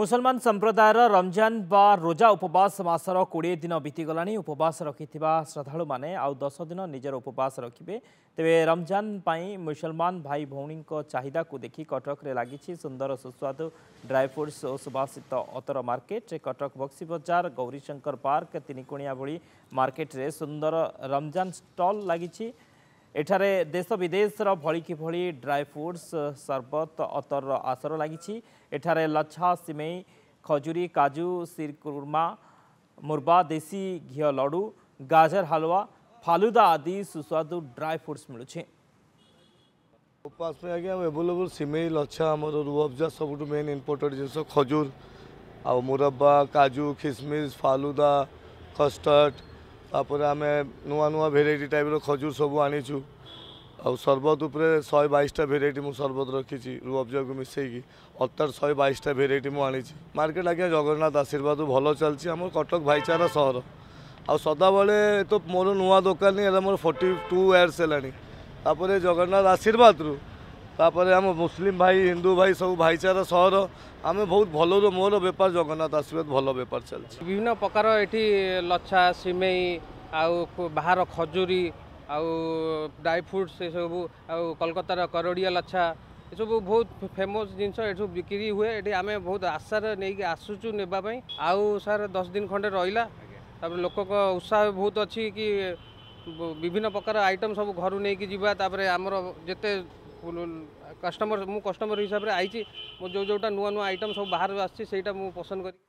মুসলমান সম্প্রদায়ের রমজান বা রোজা উপবাস মাসর কোড়ি দিন বিতিগলা উপবাস রকি শ্রদ্ধাড়ু মানে আশ দিন নিজের উপবাস রকিবে তবে রমজান পাই মুসলমান ভাই ভৌণী চাহিদা দেখি কটকরে লাগিছি সুন্দর সুস্বাদু ড্রাই ফ্রুটস ও সুবাসিত অতর মার্কেট কটক বক্সি বজার গৌরীশঙ্কর পার্ক তিনিকোণিয়া ভি মার্কেটে সুন্দর রমজান স্টল লাগিছে এখানে দেশ বিদেশর ভি কি ভি ড্রাই ফ্রুটস সরবত অতর আসর লাগিছি এখানে লচ্ছা সিমেই খজুরি কাজু সিরকুরমা মুরবা দেশি ঘিও লড়ু গাজর হালুয়া ফালুদা আদি সুস্বাদু ড্রাই ফ্রুটস মিলুছে উপাস আজ্ঞা এভেলেবল সিমেই লচ্ছা আমার রুবজা সব মেন ইম্পোর্টেড জিনিস খজুর আ মুরব্বা কাজু খিসমিস ফালুদা কস্টার্ড ତାପରେ ଆମେ ନୂଆ ନୂଆ ଭେରାଇଟି ଟାଇପ୍ର ଖଜୁର ସବୁ ଆଣିଛୁ ଆଉ ସର୍ବତ ଉପରେ ଶହେ ବାଇଶଟା ଭେରାଇଟି ମୁଁ ସର୍ବତ ରଖିଛି ରୁଅବଜାକୁ ମିଶାଇକି ଅର୍ଥାତ୍ ଶହେ ବାଇଶଟା ଭେରାଇଟି ମୁଁ ଆଣିଛି ମାର୍କେଟ୍ ଆଜ୍ଞା ଜଗନ୍ନାଥ ଆଶୀର୍ବାଦ ଭଲ ଚାଲିଛି ଆମର କଟକ ଭାଇଚାରା ସହର ଆଉ ସଦାବେଳେ ତ ମୋର ନୂଆ ଦୋକାନୀ ଏରା ମୋର ଫର୍ଟି ଟୁ ଇୟର୍ସ ହେଲାଣି ତାପରେ ଜଗନ୍ନାଥ ଆଶୀର୍ବାଦରୁ তাপরে ଆମ ମୁସଲିମ ଭାଇ ହିନ୍ଦୁ ଭାଇ ସବୁ ଭାଇଚାରା ସହର ଆମେ ବହୁତ ଭଲରୁ ମୋର ବେପାର ଜଗନ୍ନାଥ ଆଶୀର୍ବାଦ ଭଲ ବେପାର ଚାଲିଛି ବିଭିନ୍ନ ପ୍ରକାର ଏଠି ଲଛା ସିମେଇ ଆଉ ବାହାର ଖଜୁରୀ ଆଉ ଡ୍ରାଇ ଫ୍ରୁଟ୍ସ ଏସବୁ ଆଉ କଲକତାର କରଡ଼ିଆ ଲଛା ଏସବୁ ବହୁତ ଫେମସ୍ ଜିନିଷ ଏଠୁ ବିକ୍ରି ହୁଏ ଏଠି ଆମେ ବହୁତ ଆଶାରେ ନେଇକି ଆସୁଛୁ ନେବା ପାଇଁ ଆଉ ସାର୍ ଦଶ ଦିନ ଖଣ୍ଡେ ରହିଲା ତାପରେ ଲୋକଙ୍କ ଉତ୍ସାହ ବହୁତ ଅଛି କି ବିଭିନ୍ନ ପ୍ରକାର ଆଇଟମ୍ ସବୁ ଘରୁ ନେଇକି ଯିବା ତାପରେ ଆମର ଯେତେ ফুল কষ্টমর মু কষ্টমর হিসাবে আইছি মো যে যেটা নূয়া নূয়া আইটম সব বাহার আসছে সেইটা মু পছন্দ করি